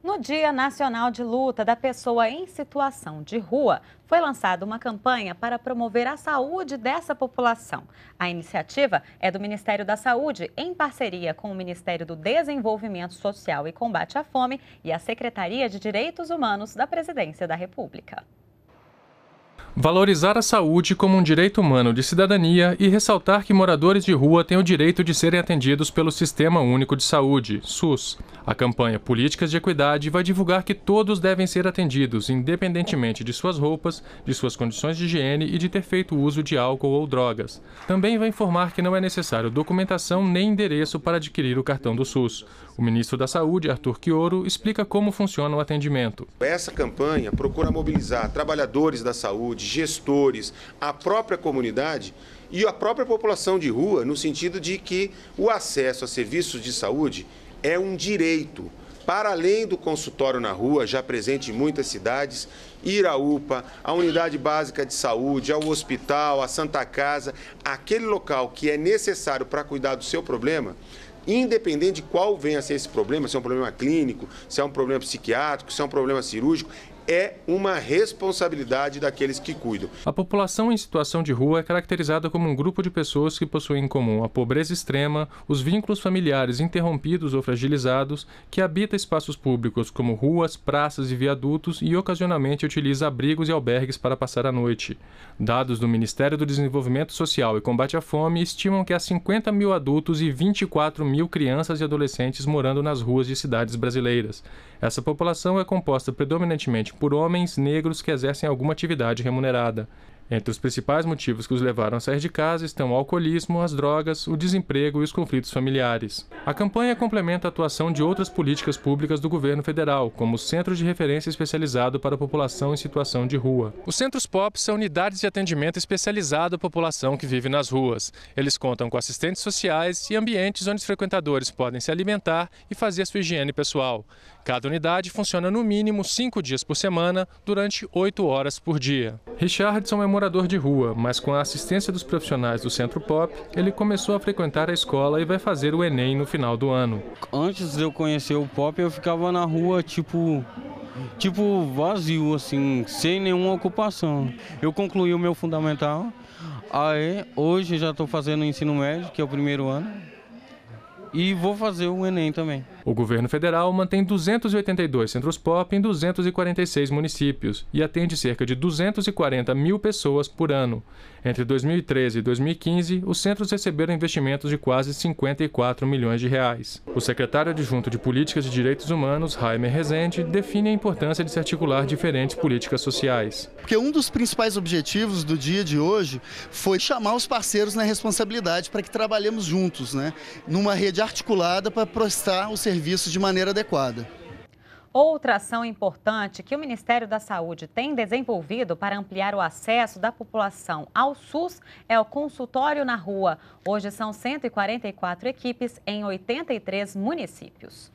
No Dia Nacional de Luta da Pessoa em Situação de Rua, foi lançada uma campanha para promover a saúde dessa população. A iniciativa é do Ministério da Saúde, em parceria com o Ministério do Desenvolvimento Social e Combate à Fome e a Secretaria de Direitos Humanos da Presidência da República valorizar a saúde como um direito humano de cidadania e ressaltar que moradores de rua têm o direito de serem atendidos pelo Sistema Único de Saúde, SUS. A campanha Políticas de Equidade vai divulgar que todos devem ser atendidos, independentemente de suas roupas, de suas condições de higiene e de ter feito uso de álcool ou drogas. Também vai informar que não é necessário documentação nem endereço para adquirir o cartão do SUS. O ministro da Saúde, Arthur Quioro, explica como funciona o atendimento. Essa campanha procura mobilizar trabalhadores da saúde, gestores, a própria comunidade e a própria população de rua, no sentido de que o acesso a serviços de saúde é um direito. Para além do consultório na rua, já presente em muitas cidades, ir à UPA, à unidade básica de saúde, ao hospital, à Santa Casa, aquele local que é necessário para cuidar do seu problema, independente de qual venha a ser esse problema, se é um problema clínico, se é um problema psiquiátrico, se é um problema cirúrgico, é uma responsabilidade daqueles que cuidam. A população em situação de rua é caracterizada como um grupo de pessoas que possuem em comum a pobreza extrema, os vínculos familiares interrompidos ou fragilizados, que habita espaços públicos como ruas, praças e viadutos e ocasionalmente utiliza abrigos e albergues para passar a noite. Dados do Ministério do Desenvolvimento Social e Combate à Fome estimam que há 50 mil adultos e 24 mil crianças e adolescentes morando nas ruas de cidades brasileiras. Essa população é composta predominantemente por homens negros que exercem alguma atividade remunerada. Entre os principais motivos que os levaram a sair de casa estão o alcoolismo, as drogas, o desemprego e os conflitos familiares. A campanha complementa a atuação de outras políticas públicas do governo federal, como o Centro de Referência Especializado para a População em Situação de Rua. Os centros POP são unidades de atendimento especializado à população que vive nas ruas. Eles contam com assistentes sociais e ambientes onde os frequentadores podem se alimentar e fazer sua higiene pessoal. Cada unidade funciona no mínimo cinco dias por semana, durante oito horas por dia. Richardson é morador de rua, mas com a assistência dos profissionais do Centro Pop, ele começou a frequentar a escola e vai fazer o Enem no final do ano. Antes de eu conhecer o Pop, eu ficava na rua, tipo, tipo vazio, assim, sem nenhuma ocupação. Eu concluí o meu fundamental, aí hoje já estou fazendo o ensino médio, que é o primeiro ano, e vou fazer o Enem também. O governo federal mantém 282 centros pop em 246 municípios e atende cerca de 240 mil pessoas por ano. Entre 2013 e 2015, os centros receberam investimentos de quase 54 milhões de reais. O secretário adjunto de Políticas de Direitos Humanos, Jaime Rezende, define a importância de se articular diferentes políticas sociais. Porque um dos principais objetivos do dia de hoje foi chamar os parceiros na responsabilidade para que trabalhemos juntos, né? numa rede articulada para prestar o serviço serviços de maneira adequada. Outra ação importante que o Ministério da Saúde tem desenvolvido para ampliar o acesso da população ao SUS é o consultório na rua. Hoje são 144 equipes em 83 municípios.